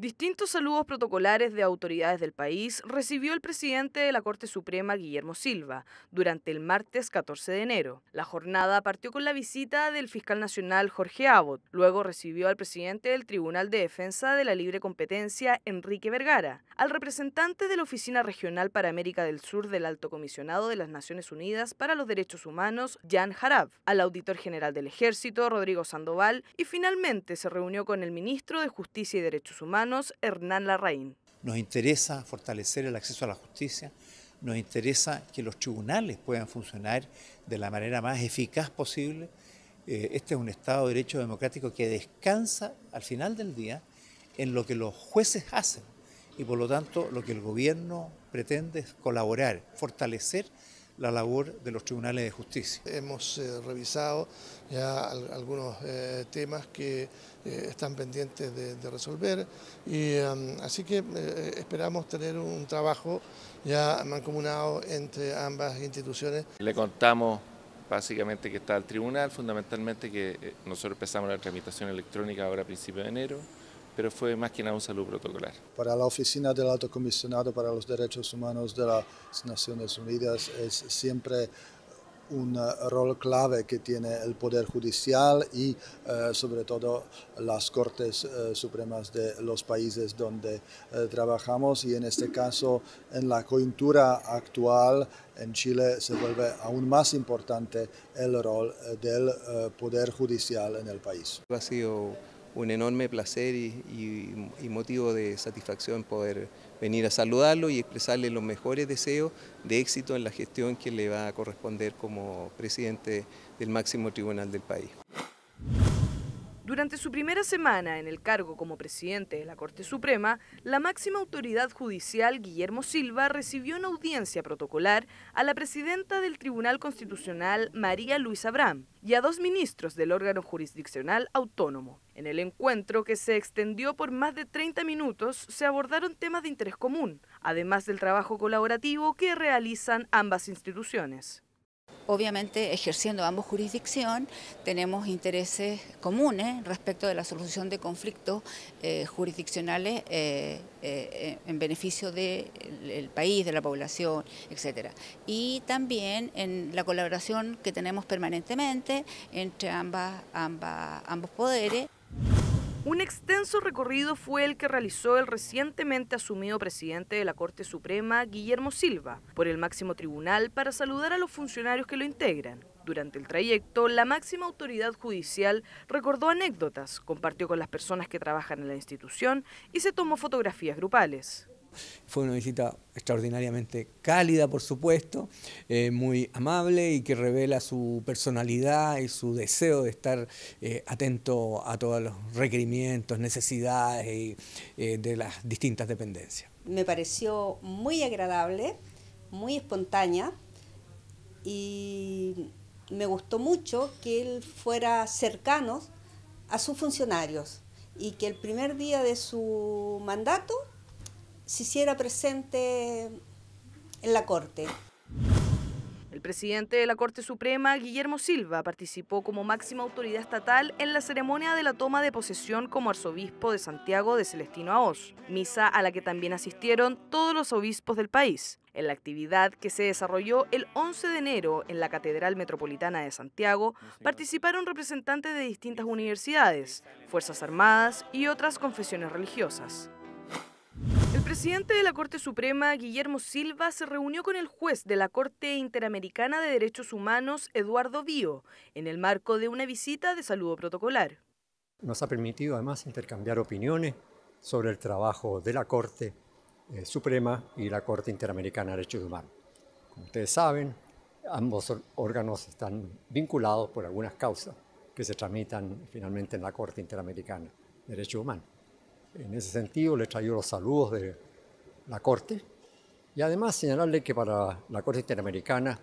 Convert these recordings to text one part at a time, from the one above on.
Distintos saludos protocolares de autoridades del país recibió el presidente de la Corte Suprema, Guillermo Silva, durante el martes 14 de enero. La jornada partió con la visita del fiscal nacional Jorge Abbott, luego recibió al presidente del Tribunal de Defensa de la Libre Competencia, Enrique Vergara, al representante de la Oficina Regional para América del Sur del Alto Comisionado de las Naciones Unidas para los Derechos Humanos, Jan Harab, al auditor general del Ejército, Rodrigo Sandoval, y finalmente se reunió con el ministro de Justicia y Derechos Humanos, Hernán Larraín. Nos interesa fortalecer el acceso a la justicia, nos interesa que los tribunales puedan funcionar de la manera más eficaz posible. Eh, este es un Estado de Derecho Democrático que descansa al final del día en lo que los jueces hacen y por lo tanto lo que el gobierno pretende es colaborar, fortalecer la labor de los tribunales de justicia. Hemos eh, revisado ya algunos eh, temas que eh, están pendientes de, resolver y así que esperamos tener un trabajo ya mancomunado entre ambas instituciones. Le contamos básicamente que está el tribunal, fundamentalmente que nosotros empezamos la tramitación electrónica ahora a principios de enero pero fue más que nada un saludo protocolar. Para la Oficina del Alto Comisionado para los Derechos Humanos de las Naciones Unidas es siempre un eh, rol clave que tiene el Poder Judicial y eh, sobre todo las Cortes eh, Supremas de los países donde trabajamos y en este caso en la coyuntura actual en Chile se vuelve aún más importante el rol del Poder Judicial en el país. Ha sido un enorme placer y, motivo de satisfacción poder venir a saludarlo y expresarle los mejores deseos de éxito en la gestión que le va a corresponder como presidente del máximo tribunal del país. Durante su primera semana en el cargo como presidente de la Corte Suprema, la máxima autoridad judicial, Guillermo Silva, recibió en audiencia protocolar a la presidenta del Tribunal Constitucional, María Luisa Abraham, y a dos ministros del órgano jurisdiccional autónomo. En el encuentro, que se extendió por más de 30 minutos, se abordaron temas de interés común, además del trabajo colaborativo que realizan ambas instituciones obviamente ejerciendo ambos jurisdicción, tenemos intereses comunes respecto de la solución de conflictos eh, jurisdiccionales eh, eh, en beneficio del país, de la población, etc. Y también en la colaboración que tenemos permanentemente entre ambas ambos poderes. Un extenso recorrido fue el que realizó el recientemente asumido presidente de la Corte Suprema, Guillermo Silva, por el máximo tribunal para saludar a los funcionarios que lo integran. Durante el trayecto, la máxima autoridad judicial recordó anécdotas, compartió con las personas que trabajan en la institución y se tomó fotografías grupales. Fue una visita extraordinariamente cálida, por supuesto, eh, muy amable y que revela su personalidad y su deseo de estar eh, atento a todos los requerimientos, necesidades eh, de las distintas dependencias. Me pareció muy agradable, muy espontánea y me gustó mucho que él fuera cercano a sus funcionarios y que el primer día de su mandato si hiciera presente en la Corte. El presidente de la Corte Suprema, Guillermo Silva, participó como máxima autoridad estatal en la ceremonia de la toma de posesión como arzobispo de Santiago de Celestino Aoz, misa a la que también asistieron todos los obispos del país. En la actividad que se desarrolló el 11 de enero en la Catedral Metropolitana de Santiago, participaron representantes de distintas universidades, Fuerzas Armadas y otras confesiones religiosas. El presidente de la Corte Suprema, Guillermo Silva, se reunió con el juez de la Corte Interamericana de Derechos Humanos, Eduardo Bío, en el marco de una visita de saludo protocolar. Nos ha permitido además intercambiar opiniones sobre el trabajo de la Corte eh, Suprema y la Corte Interamericana de Derechos Humanos. Como ustedes saben, ambos órganos están vinculados por algunas causas que se tramitan finalmente en la Corte Interamericana de Derechos Humanos. En ese sentido, le traigo los saludos de la Corte y además señalarle que para la Corte Interamericana,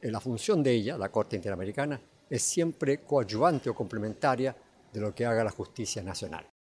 eh, la función de ella, la Corte Interamericana, es siempre coadyuvante o complementaria de lo que haga la justicia nacional.